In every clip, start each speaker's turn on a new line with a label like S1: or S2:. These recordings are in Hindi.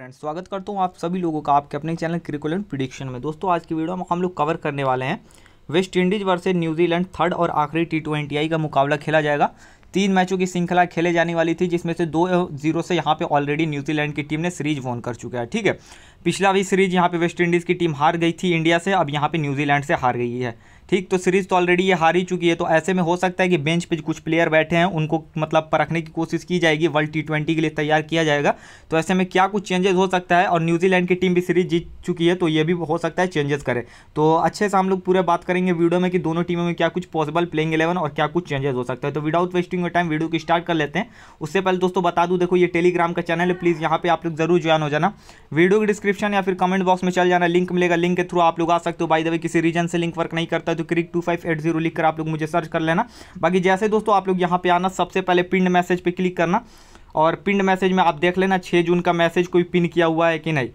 S1: फ्रेंड्स स्वागत करता हूँ आप सभी लोगों का आपके अपने चैनल क्रिकुलर प्रिडिक्शन में दोस्तों आज की वीडियो में हम लोग कवर करने वाले हैं West Indies versus New Zealand third और आखिरी टी ट्वेंटी का मुकाबला खेला जाएगा तीन मैचों की श्रृंखला खेले जाने वाली थी जिसमें से दो जीरो से यहाँ पे ऑलरेडी न्यूजीलैंड की टीम ने सीरीज वोन कर चुका है ठीक है पिछला भी सीरीज यहाँ पे वेस्ट इंडीज़ की टीम हार गई थी इंडिया से अब यहाँ पे न्यूजीलैंड से हार गई है ठीक तो सीरीज तो ऑलरेडी ये हार ही चुकी है तो ऐसे में हो सकता है कि बेंच पे कुछ प्लेयर बैठे हैं उनको मतलब परखने की कोशिश की जाएगी वर्ल्ड टी ट्वेंटी के लिए तैयार किया जाएगा तो ऐसे में क्या कुछ चेंजेस हो सकता है और न्यूजीलैंड की टीम भी सीरीज जीत चुकी है तो ये भी हो सकता है चेंजेस करे तो अच्छे से हम लोग पूरे बात करेंगे वीडियो में कि दोनों टीमों में क्या कुछ पॉसिबल प्लेइंग इलेवन और क्या कुछ चेंजेस हो सकता है तो विदाउट वेस्टिंग टाइम वीडियो की स्टार्ट कर लेते हैं उससे पहले दोस्तों बता दूँ देखो ये टेलीग्राम का चैनल है प्लीज़ यहाँ पर आप लोग जरूर ज्वाइन हो जाना वीडियो के डिस्क्रिप्शन या फिर कमेंट बॉक्स में चल जाना लिंक मिलेगा लिंक के थ्रू आप लोग आ सकते हो बाई दे किसी रीजन से लिंक वर्क नहीं करता तो तो crick two five eight zero लिखकर आप लोग मुझे सर्च कर लेना बाकी जैसे दोस्तों आप लोग यहाँ पे आना सबसे पहले पिंड मैसेज पे क्लिक करना और पिंड मैसेज में आप देख लेना छः जून का मैसेज कोई पिन किया हुआ है कि नहीं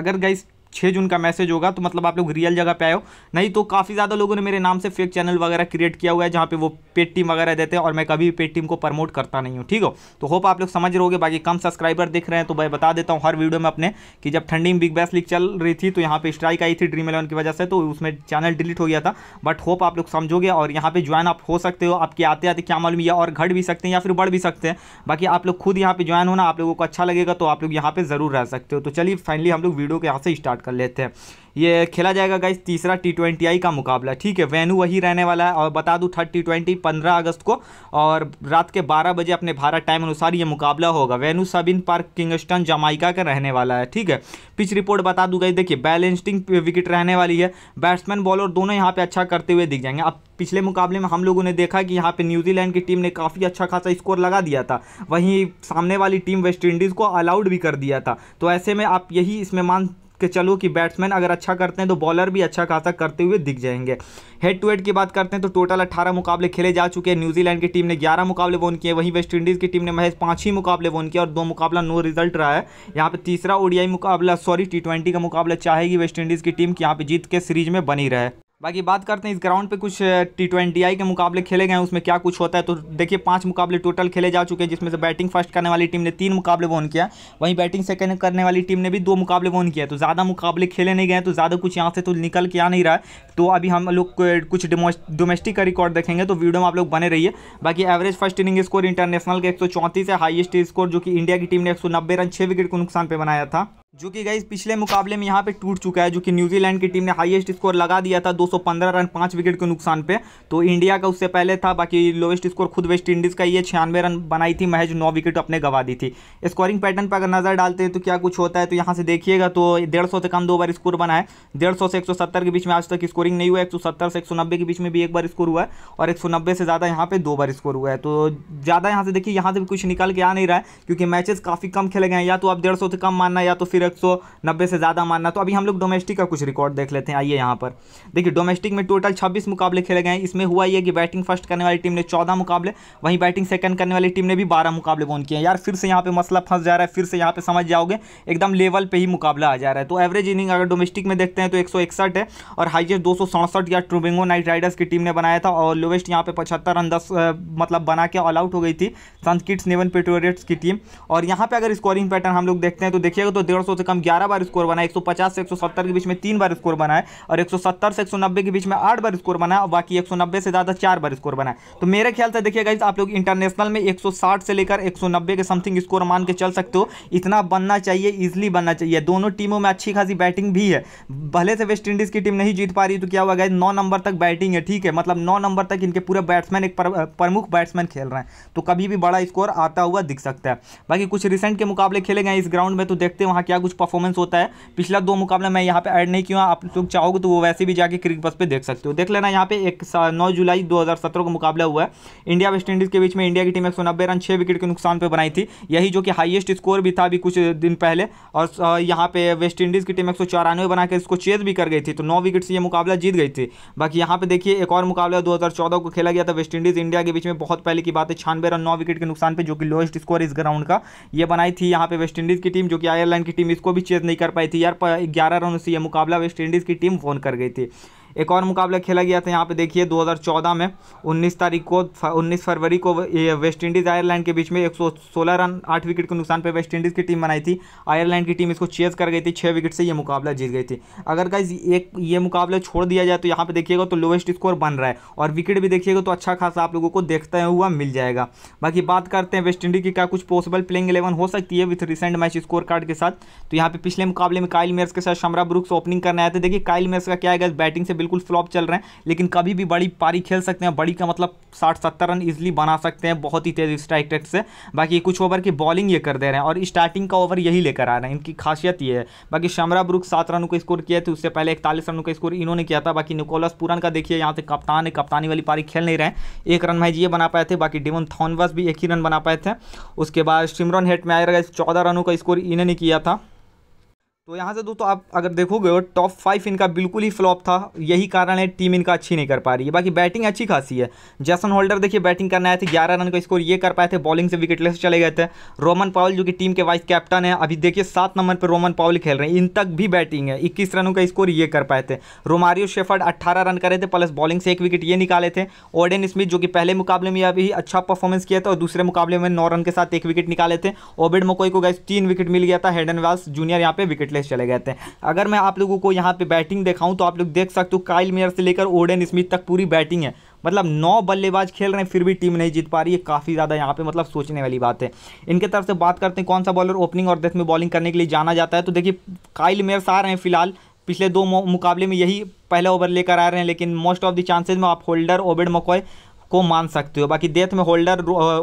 S1: अगर गाइस छः जून का मैसेज होगा तो मतलब आप लोग रियल जगह पे आए हो नहीं तो काफ़ी ज़्यादा लोगों ने मेरे नाम से फेक चैनल वगैरह क्रिएट किया हुआ है जहाँ पे वो पेट टीम वगैरह देते हैं और मैं कभी भी पेट टीम को प्रमोट करता नहीं हूँ ठीक हो तो होप आप लोग समझ रहोगे बाकी कम सब्सक्राइबर देख रहे हैं तो मैं बता देता हूँ हर वीडियो में अपने कि जब ठंडी में बिग बैस लीग चल रही थी तो यहाँ पर स्ट्राइक आई थी ड्रीम इलेवन की वजह से तो उसमें चैनल डिलीट हो गया था बट होप आप लोग समझोगे और यहाँ पर ज्वाइन आप हो सकते हो आपके आते आते क्या मालूम या और घट भी सकते हैं या फिर बढ़ भी सकते हैं बाकी आप लोग खुद यहाँ पर ज्वाइन होना आप लोगों को अच्छा लगेगा तो आप लोग यहाँ पर ज़रूर रह सकते हो तो चलिए फाइनली हम लोग वीडियो के यहाँ से स्टार्ट स्टार्ट कर लेते हैं ये खेला जाएगा गाइज तीसरा टी ट्वेंटी आई का मुकाबला ठीक है वेन्यू वही रहने वाला है और बता दूँ थर्ड टी ट्वेंटी पंद्रह अगस्त को और रात के बारह बजे अपने भारत टाइम अनुसार ये मुकाबला होगा venue Sabina Park Kingston Jamaica का रहने वाला है ठीक है पिच रिपोर्ट बता दूँ गाइज देखिए बैलेंसिंग विकेट रहने वाली है बैट्समैन बॉलर दोनों यहाँ पर अच्छा करते हुए दिख जाएंगे अब पिछले मुकाबले में हम लोगों ने देखा कि यहाँ पर न्यूजीलैंड की टीम ने काफ़ी अच्छा खासा स्कोर लगा दिया था वहीं सामने वाली टीम वेस्ट इंडीज़ को अलाउड भी कर दिया था तो ऐसे में आप यही इसमें मान के चलो कि बैट्समैन अगर अच्छा करते हैं तो बॉलर भी अच्छा खासा करते हुए दिख जाएंगे हेड टू हेड की बात करते हैं तो टोटल अट्ठारह मुकाबले खेले जा चुके हैं न्यूजीलैंड की टीम ने ग्यारह मुकाबले वोन किए वहीं वेस्ट इंडीज़ की टीम ने महज पाँच ही मुकाबले वोन किया और दो मुकाबला नो रिजल्ट रहा है यहाँ पर तीसरा ओडियाई मुकाबला सॉरी टी का मुकाबला चाहेगी वेस्ट इंडीज़ की टीम कि यहाँ पर जीत के सीरीज में बनी रहे बाकी बात करते हैं इस ग्राउंड पे कुछ टी ट्वेंटी आई के मुकाबले खेले गए हैं उसमें क्या कुछ होता है तो देखिए पांच मुकाबले टोटल खेले जा चुके हैं जिसमें से बैटिंग फर्स्ट करने वाली टीम ने तीन मुकाबले वोन किया वहीं बैटिंग सेकंड करने वाली टीम ने भी दो मुकाबले वोन किया तो ज़्यादा मुकाबले खेले नहीं गए तो ज़्यादा कुछ यहाँ से तो निकल के आ नहीं रहा तो अभी हम लोग कुछ डोमेस्टिक का रिकॉर्ड देखेंगे तो वीडियो में आप लोग बने रहिए बाकी average first inning score international का एक है हाइस्ट स्कोर जो कि इंडिया की टीम ने एक रन छः विकेट को नुकसान पर बनाया था जो कि गई पिछले मुकाबले में यहाँ पे टूट चुका है जो कि न्यूजीलैंड की टीम ने हाईएस्ट स्कोर लगा दिया था 215 रन पाँच विकेट के नुकसान पे तो इंडिया का उससे पहले था बाकी लोएस्ट स्कोर खुद वेस्ट इंडीज़ का ये छियानवे रन बनाई थी महज नौ विकेट अपने गवा दी थी स्कोरिंग पैटर्न पर अगर नज़र डालते हैं तो क्या कुछ होता है तो यहाँ से देखिएगा तो डेढ़ से कम दो बार स्कोर बना है डेढ़ से एक के बीच में आज तक स्कोरिंग नहीं हुआ एक से एक के बीच में भी एक बार स्कोर हुआ है और एक से ज़्यादा यहाँ पर दो बार स्कोर हुआ है तो ज़्यादा यहाँ से देखिए यहाँ से कुछ निकल के आ नहीं रहा है क्योंकि मैचेस काफ़ी कम खेले गए हैं या तो आप डेढ़ से कम मानना या तो फिर एक से ज़्यादा मानना तो अभी हम लोग डोमेस्टिक का कुछ रिकॉर्ड देख लेते हैं आइए यहाँ पर देखिए डोमेस्टिक में टोटल छब्बीस मुकाबले खेले गए इसमें हुआ यह कि बैटिंग फर्स्ट करने वाली टीम ने चौदह मुकाबले वहीं बैटिंग सेकंड करने वाली टीम ने भी बारह मुकाबले बोन किए यार फिर से यहाँ पर मसला फंस जा रहा है फिर से यहाँ पर समझ जाओगे एकदम लेवल पर ही मुकाबला आ जा रहा है तो एवरेज इनिंग अगर डोमेस्टिक में देखते हैं तो एक है और हाइएस्ट दो या ट्रूबिंगो नाइट राइडर्स की टीम ने बनाया था और लोवेस्ट यहाँ पे पचहत्तर रन दस मतलब बना के ऑल आउट हो गई थी सनकिट्स नेवन पेट्रोरियट्स की टीम और यहाँ पे अगर स्कोरिंग पैटर्न हम लोग देखते हैं तो देखिएगा तो से कम ग्यारह बार स्कोर बनाए एक सौ पचास से एक सौ सत्तर के बीच में तीन बार स्कोर बनाए और एक सौ सत्तर से एक सौ नब्बे के बीच में आठ बार स्कोर बनाए और बाकी एक सौ नब्बे से ज़्यादा चार बार स्कोर बनाए तो मेरे ख्याल से देखिएगा आप लोग इंटरनेशनल में एक सौ साठ से लेकर एक सौ नब्बे के समथिंग स्कोर मान के चल सकते हो इतना बनना चाहिए ईजिली बनना चाहिए दोनों टीमों में अच्छी खासी बैटिंग भी है भले से वेस्ट इंडीज़ की टीम नहीं जीत पा रही तो क्या हुआ गया नौ नंबर तक बैटिंग है ठीक है मतलब नौ नंबर तक इनके पूरे बैट्समैन एक प्रमुख बैट्समैन खेल रहे हैं तो कभी भी बड़ा स्कोर आता हुआ दिख सकता है बाकी कुछ रिसेंट के मुकाबले खेले गए इस ग्राउंड में तो देखते हैं वहां क्या क्या कुछ परफॉर्मेंस होता है पिछला दो मुकाबला मैं यहाँ पे ऐड नहीं किया आप लोग चाहोगे तो वो वैसे भी जाके क्रिकेट बस पे देख सकते हो देख लेना यहाँ पे एक नौ जुलाई 2017 को मुकाबला हुआ है इंडिया वेस्ट इंडीज़ के बीच में इंडिया की टीम एक रन छः विकेट के नुकसान पर बनाई थी यही जो कि हाइएस्ट स्कोर भी था अभी कुछ दिन पहले और यहाँ पे वेस्ट इंडीज़ की टीम एक बनाकर इसको चेज भी कर गई थी तो नौ विकेट से ये मुकाबला जीत गई थी बाकी यहाँ पे देखिए एक और मुकाबला दो को खेला गया था वेस्ट इंडीज़ इंडिया के बीच में बहुत पहले की बात है छानबे रन नौ विकेट के नुकसान पर जो कि लोएस्ट स्कोर इस ग्राउंड का ये बनाई थी यहाँ पे वेस्ट इंडीज़ की टीम जो कि आयरलैंड की टीम टीम इसको भी चेज नहीं कर पाई थी यार ग्यारह रनों से यह मुकाबला वेस्ट इंडीज़ की टीम फोन कर गई थी एक और मुकाबला खेला गया था यहाँ पे देखिए 2014 में 19 तारीख को 19 फरवरी को वेस्ट इंडीज़ आयरलैंड के बीच में 116 रन आठ विकेट के नुकसान पर वेस्ट इंडीज़ की टीम बनाई थी आयरलैंड की टीम इसको चेज कर गई थी छः विकेट से ये मुकाबला जीत गई थी अगर का एक ये मुकाबला छोड़ दिया जाए तो यहाँ पर देखिएगा तो लोवेस्ट स्कोर बन रहा है और विकेट भी देखिएगा तो अच्छा खासा आप लोगों को देखते हुआ मिल जाएगा बाकी बात करते हैं वेस्ट इंडीज की क्या कुछ पॉसिबल प्लेइंग इलेवन हो सकती है with recent match score card के साथ तो यहाँ पे पिछले मुकाबले में काइल मेयर्स के साथ शमरा ब्रुक्स ओपनिंग करने आए थे देखिए काइल मेयर्स का क्या है बैटिंग से बिल्कुल फ्लॉप चल रहे हैं लेकिन कभी भी बड़ी पारी खेल सकते हैं बड़ी का मतलब साठ सत्तर रन इजिली बना सकते हैं बहुत ही तेज स्ट्राइक रेट से बाकी कुछ ओवर की बॉलिंग ये कर दे रहे हैं और स्टार्टिंग का ओवर यही लेकर आ रहे हैं इनकी खासियत ये है बाकी शमरा ब्रुक सात रनों का स्कोर किया थे तो उससे पहले इकतालीस रनों का स्कोर इन्होंने किया था बाकी निकोलस पुरन का देखिए यहाँ से कप्तान है कप्तानी वाली पारी खेल नहीं रहे एक रन महज ये बना पाए थे बाकी डिवन थॉनवस भी एक ही रन बना पाए थे उसके बाद सिमरन हेट में आएगा चौदह रनों का स्कोर इन्होंने किया था तो यहाँ से दोस्तों आप अगर देखोगे टॉप फाइव इनका बिल्कुल ही फ्लॉप था यही कारण है टीम इनका अच्छी नहीं कर पा रही है बाकी बैटिंग अच्छी खासी है जैसन होल्डर देखिए बैटिंग करने आए थे ग्यारह रन का स्कोर ये कर पाए थे बॉलिंग से विकेट लेस चले गए थे रोमन पावल जो कि टीम के वाइस कैप्टन है अभी देखिए सात नंबर पर रोमन पावल खेल रहे हैं इन तक भी बैटिंग है इक्कीस रनों का स्कोर ये कर पाए थे रोमारियो शेफर्ड अट्ठारह रन करे थे प्लस बॉलिंग से एक विकेट ये निकाले थे ओडेन स्मिथ जो कि पहले मुकाबले में अभी अच्छा परफॉर्मेंस किया था और दूसरे मुकाबले में नौ रन के साथ एक विकेट निकाले थे ओबेड मकोई को गए तीन विकेट मिल गया था हेडन वाल्स जूनियर यहाँ पे विकेट प्लेस चले गए थे अगर मैं आप लोगों को यहाँ पे बैटिंग दिखाऊँ तो आप लोग देख सकते हो काइल मेयर से लेकर ओडन स्मिथ तक पूरी बैटिंग है मतलब नौ बल्लेबाज खेल रहे हैं फिर भी टीम नहीं जीत पा रही है काफ़ी ज़्यादा यहाँ पे मतलब सोचने वाली बात है इनके तरफ से बात करते हैं कौन सा बॉलर ओपनिंग और डेथ में बॉलिंग करने के लिए जाना जाता है तो देखिए काइल मेयर्स आ रहे हैं फिलहाल पिछले दो मुकाबले में यही पहला ओवर लेकर आ रहे हैं लेकिन मोस्ट ऑफ द चांसेज में आप होल्डर ओबेड मकोय को मान सकते हो बाकी डेथ में Holder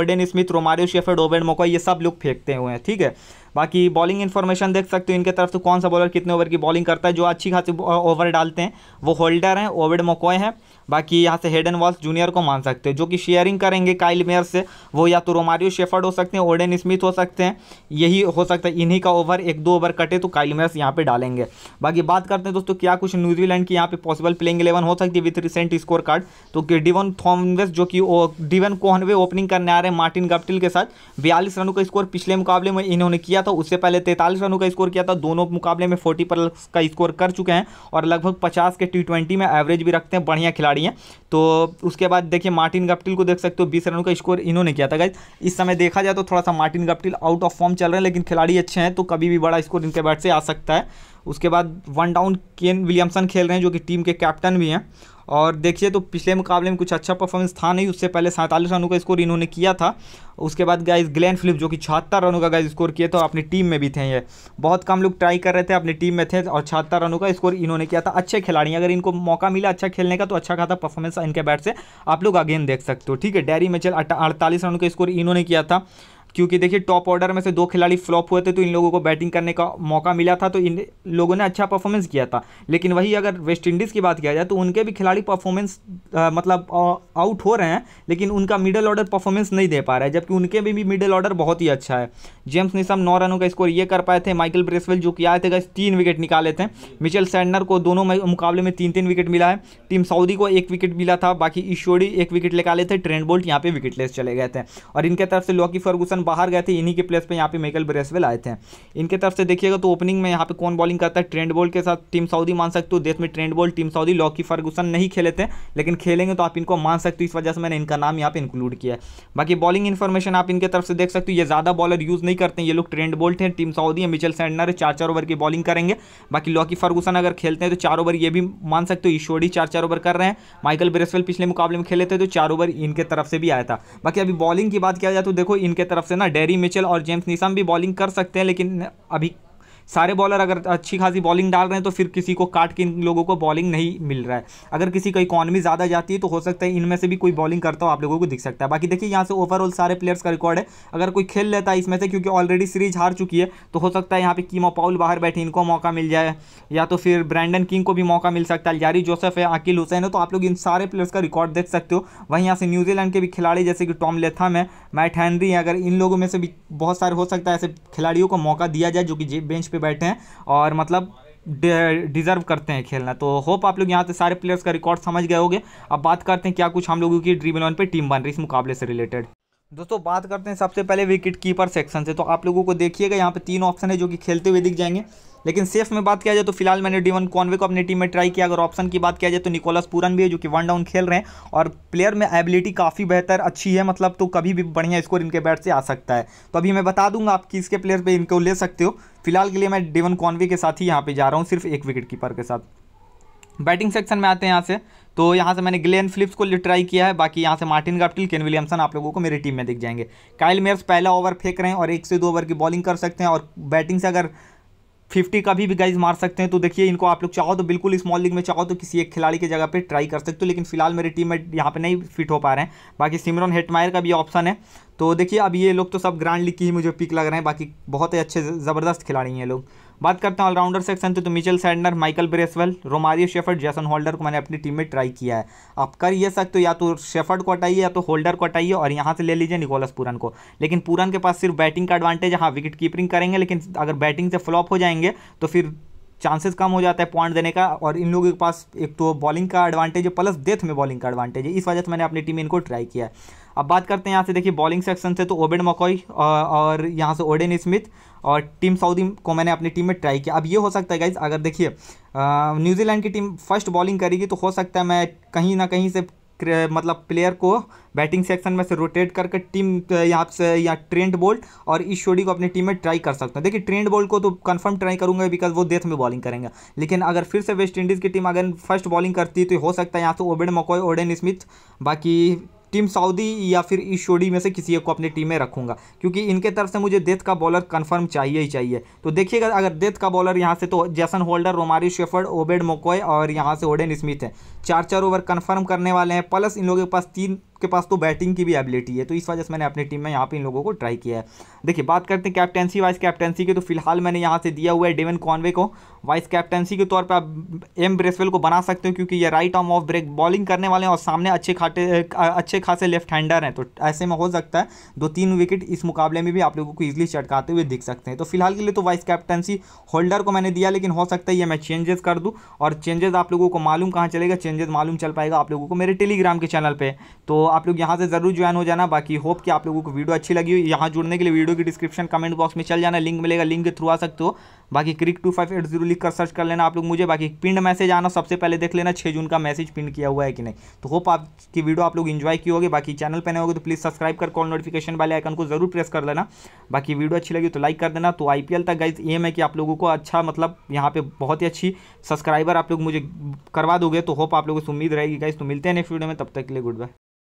S1: Odean Smith Romario Shepherd Obed McCoy ये सब लोग फेंकते हुए हैं ठीक है बाकी बॉलिंग इन्फॉर्मेशन देख सकते हो इनके तरफ से कौन सा बॉलर कितने ओवर की बॉलिंग करता है जो अच्छी खासी ओवर डालते हैं वो होल्डर हैं ओविड मोकोए हैं बाकी यहाँ से हेडन वॉल्स जूनियर को मान सकते हो जो कि शेयरिंग करेंगे काइल मेयर से वो या तो रोमारियो शेफर्ड हो सकते हैं ओडन स्मिथ हो सकते हैं यही हो सकता है इन्हीं का ओवर एक दो ओवर कटे तो काइल मेयर्स यहाँ पे डालेंगे बाकी बात करते हैं दोस्तों क्या कुछ न्यूजीलैंड की यहाँ पे पॉसिबल प्लेइंग इलेवन हो सकती है विथ रिसेंट स्कोर कार्ड तो डिवन थॉमवेस जो कि डिवन कोहनवे ओपनिंग करने आ रहे हैं मार्टिन गप्टिल के साथ बयालीस रनों का स्कोर पिछले मुकाबले में इन्होंने किया था उससे पहले तैंतालीस रनों का स्कोर किया था दोनों मुकाबले में फोर्टी पर का स्कोर कर चुके हैं और लगभग पचास के टी में एवरेज भी रखते हैं बढ़िया खिलाड़ी हैं तो उसके बाद देखिए मार्टिन गप्टिल को देख सकते हो बीस रनों का स्कोर इन्होंने किया था गाइज इस समय देखा जाए तो थोड़ा सा Martin Guptill out of form चल रहे हैं लेकिन खिलाड़ी अच्छे हैं तो कभी भी बड़ा स्कोर इनके बैट से आ सकता है उसके बाद वन डाउन केन विलियमसन खेल रहे हैं जो कि टीम के कैप्टन भी हैं और देखिए तो पिछले मुकाबले में कुछ अच्छा परफॉर्मेंस था नहीं उससे पहले सैंतालीस रनों का स्कोर इन्होंने किया था उसके बाद गाइज ग्लैन फिलिप जो कि छहत्तर रनों का गाइज स्कोर किया था अपनी टीम में भी थे ये बहुत कम लोग ट्राई कर रहे थे अपनी टीम में थे और छहत्तर रनों का स्कोर इन्होंने किया था अच्छे खिलाड़ी अगर इनको मौका मिला अच्छा खेलने का तो अच्छा खासा परफॉर्मेंस इनके बैट से आप लोग अगेन देख सकते हो ठीक है डेरी मैचल अड़तालीस रनों का स्कोर इन्होंने किया था क्योंकि देखिए टॉप ऑर्डर में से दो खिलाड़ी फ्लॉप हुए थे तो इन लोगों को बैटिंग करने का मौका मिला था तो इन लोगों ने अच्छा परफॉर्मेंस किया था लेकिन वही अगर वेस्ट इंडीज़ की बात किया जाए तो उनके भी खिलाड़ी परफॉर्मेंस मतलब आउट हो रहे हैं लेकिन उनका मिडल ऑर्डर परफॉर्मेंस नहीं दे पा रहा है जबकि उनके भी, भी मिडल ऑर्डर बहुत ही अच्छा है जेम्स निसम नौ रनों का स्कोर ये कर पाए थे माइकल ब्रेसवेल जो किया थे गए तीन विकेट निकाले थे मिचल सैंडनर को दोनों मुकाबले में तीन तीन विकेट मिला है टीम सऊदी को एक विकेट मिला था बाकी ईश्वरी एक विकेट निकाले थे ट्रेंड बोल्ट यहाँ पे विकेटलेस चले गए थे और इनके तरफ से लॉकी फर्गूसन बाहर गए थे इन्हीं के प्लेस पे यहाँ पे माइकल ब्रेसवेल आए थे इनके तरफ से देखिएगा तो ओपनिंग में यहाँ पे कौन बॉलिंग करता है ट्रेंड बॉल के साथ टीम सऊदी मान सकते हो देश में Trent Boult Tim Southee Lockie Ferguson नहीं खेले थे लेकिन खेलेंगे तो आप इनको मान सकते हो इस वजह से मैंने इनका नाम यहाँ पे इंक्लूड किया है बाकी बॉलिंग इन्फॉर्मेशन आप इनके तरफ से देख सकते हो ये ज़्यादा बॉलर यूज़ नहीं करते ये लोग ट्रेंड बोल्ट हैं टीम सऊदी है मिचल सैंडनर चार चार ओवर की बॉलिंग करेंगे बाकी लॉकी फर्गूसन अगर खेलते हैं तो चार ओवर ये भी मान सकते हो ईश्वरी चार चार ओवर कर रहे हैं माइकल ब्रेसवेल पिछले मुकाबले में खेले थे तो चार ओवर इनके तरफ से भी आया था बाकी अभी बॉलिंग की बात किया जाए तो देखो इनके तरफ से ना डेरी मिचल और जेम्स निशम भी बॉलिंग कर सकते हैं लेकिन अभी सारे बॉलर अगर अच्छी खासी बॉलिंग डाल रहे हैं तो फिर किसी को काट के इन लोगों को बॉलिंग नहीं मिल रहा है अगर किसी का इकॉनमी ज़्यादा जाती है तो हो सकता है इनमें से भी कोई बॉलिंग करता हो आप लोगों को दिख सकता है बाकी देखिए यहाँ से ओवरऑल सारे प्लेयर्स का रिकॉर्ड है अगर कोई खेल लेता है इसमें से क्योंकि ऑलरेडी सीरीज हार चुकी है तो हो सकता है यहाँ पर कीमो पाउल बाहर बैठे इनको मौका मिल जाए या तो फिर ब्रैंडन किंग को भी मौका मिल सकता है यारी जोसेफ है आकिल हुसैन है तो आप लोग इन सारे प्लेयर्स का रिकॉर्ड देख सकते हो वहीं यहाँ से न्यूजीलैंड के भी खिलाड़ी जैसे कि टॉम लेथम है मैट हैनरी है अगर इन लोगों में से भी बहुत सारे हो सकता है ऐसे खिलाड़ियों को मौका दिया जाए जो कि बेंच पे बैठे हैं और मतलब डिज़र्व करते हैं खेलना तो होप आप लोग यहाँ से सारे प्लेयर्स का रिकॉर्ड समझ गए होंगे अब बात करते हैं क्या कुछ हम लोगों की ड्रीम इलेवन पे टीम बन रही है इस मुकाबले से रिलेटेड दोस्तों बात करते हैं सबसे पहले विकेट कीपर सेक्शन से तो आप लोगों को देखिएगा यहाँ पे तीन ऑप्शन है जो कि खेलते हुए दिख जाएंगे लेकिन सेफ में बात किया जाए तो फिलहाल मैंने डीवन कॉन्वे को अपनी टीम में ट्राई किया अगर ऑप्शन की बात किया जाए तो निकोलस पूरन भी है जो कि वन डाउन खेल रहे हैं और प्लेयर में एबिलिटी काफ़ी बेहतर अच्छी है मतलब तो कभी भी बढ़िया स्कोर इनके बैट से आ सकता है तो अभी मैं बता दूंगा आप किसके प्लेयर पर इनको ले सकते हो फिलहाल के लिए मैं डिवन कॉन्वे के साथ ही यहाँ पर जा रहा हूँ सिर्फ एक विकेट कीपर के साथ बैटिंग सेक्शन में आते हैं यहाँ से तो यहाँ से मैंने ग्लेन फिलिप्स को ट्राई किया है बाकी यहाँ से मार्टिन गाप्टिल केन विलियमसन आप लोगों को मेरी टीम में दिख जाएंगे काइल मेयर्स पहला ओवर फेंक रहे हैं और एक से दो ओवर की बॉलिंग कर सकते हैं और बैटिंग से अगर फिफ्टी का भी गाइज मार सकते हैं तो देखिए इनको आप लोग चाहो तो बिल्कुल स्मॉल लीग में चाहो तो किसी एक खिलाड़ी की जगह पे ट्राई कर सकते हो लेकिन फिलहाल मेरी टीम में यहाँ पे नहीं फिट हो पा रहे हैं बाकी सिमरन हेटमायर का भी ऑप्शन है तो देखिए अब ये लोग तो सब ग्रांड लीग की ही मुझे पिक लग रहे हैं बाकी बहुत ही अच्छे ज़बरदस्त खिलाड़ी हैं लोग बात करते हैं ऑलराउंडर सेक्शन तो, तो Mitchell Santner Michael Bracewell Romario Shepherd Jason Holder को मैंने अपनी टीम में ट्राई किया है आप कर ये सकते हो या तो शेफर्ड को हटाइए या तो होल्डर को हटाइए और यहाँ से ले लीजिए निकोलस पूरन को लेकिन पूरन के पास सिर्फ बैटिंग का एडवांटेज हाँ विकेट कीपिंग करेंगे लेकिन अगर बैटिंग से फ्लॉप हो जाएंगे तो फिर चांसेस कम हो जाता है पॉइंट देने का और इन लोगों के पास एक तो बॉलिंग का एडवांटेज है प्लस डेथ में बॉलिंग का एडवांटेज है इस वजह से मैंने अपनी टीम इनको ट्राई किया है अब बात करते हैं यहाँ से देखिए बॉलिंग सेक्शन से तो ओबेड मकोई और यहाँ से ओडेन स्मिथ और टीम सऊदी को मैंने अपनी टीम में ट्राई किया अब ये हो सकता है गाइज अगर देखिए न्यूजीलैंड की टीम फर्स्ट बॉलिंग करेगी तो हो सकता है मैं कहीं ना कहीं से मतलब प्लेयर को बैटिंग सेक्शन में से रोटेट करके टीम यहाँ से या ट्रेंड बोल्ट और इस शोडी को अपनी टीम में ट्राई कर सकते हैं देखिए ट्रेंड बोल्ट को तो कंफर्म ट्राई करूंगा बिकॉज वो डेथ में बॉलिंग करेंगे लेकिन अगर फिर से वेस्ट इंडीज़ की टीम अगर फर्स्ट बॉलिंग करती है तो हो सकता है यहाँ से ओबेड मकोई ओडेन स्मिथ बाकी टीम सऊदी या फिर इस में से किसी एक को अपनी टीम में रखूंगा क्योंकि इनके तरफ से मुझे डेथ का बॉलर कन्फर्म चाहिए ही चाहिए तो देखिएगा अगर डेथ का बॉलर यहाँ से तो Jason Holder Romario Shepherd Obed McCoy और यहाँ से ओडेन स्मिथ है चार चार ओवर कन्फर्म करने वाले हैं प्लस इन लोगों के पास तीन उसके पास तो बैटिंग की भी एबिलिटी है तो इस वजह से मैंने अपनी टीम में यहाँ पे इन लोगों को ट्राई किया है देखिए बात करते हैं कैप्टनसी वाइस कैप्टनसी की तो फिलहाल मैंने यहाँ से दिया हुआ है डेवन कॉनवे को वाइस कैप्टनसी के तौर पर आप एम ब्रेसवेल को बना सकते हो क्योंकि ये right arm off break bowling करने वाले हैं और सामने अच्छे खाटे अच्छे खासे लेफ्ट हैंडर हैं तो ऐसे में हो सकता है दो तीन विकेट इस मुकाबले में भी आप लोगों को ईजिली चटकाते हुए दिख सकते हैं तो फिलहाल के लिए तो वाइस कैप्टनसी होल्डर को मैंने दिया लेकिन हो सकता है ये मैं चेंजेस कर दूँ और चेंजेस आप लोगों को मालूम कहाँ चलेगा चेंजेस मालूम चल पाएगा आप लोगों को मेरे टेलीग्राम के चैनल पर तो आप लोग यहाँ से जरूर ज्वाइन हो जाना बाकी होप कि आप लोगों को वीडियो अच्छी लगी हुई यहाँ जुड़ने के लिए वीडियो की डिस्क्रिप्शन कमेंट बॉक्स में चल जाना लिंक मिलेगा लिंक के थ्रू आ सकते हो बाकी cric two five eight zero लिख कर सर्च कर लेना आप लोग मुझे बाकी पिंड मैसेज आना सबसे पहले देख लेना छः जून का मैसेज पिंड किया हुआ है कि नहीं तो होप आपकी वीडियो आप लोग इन्जॉय की होगी बाकी चैनल पर नहीं होगी तो प्लीज़ सब्सक्राइब कर कॉल नोटिफिकेशन वाले आइकन को जरूर प्रेस कर लेना बाकी वीडियो अच्छी लगी तो लाइक कर देना तो आई तक गाइज एम है कि आप लोगों को अच्छा मतलब यहाँ पे बहुत ही अच्छी सब्सक्राइबर आप लोग मुझे करवा दोगे तो होप आप लोगों से उम्मीद रहेगी गाइज तो मिलते हैं नेक्स्ट वीडियो में तब तक के लिए गुड बाय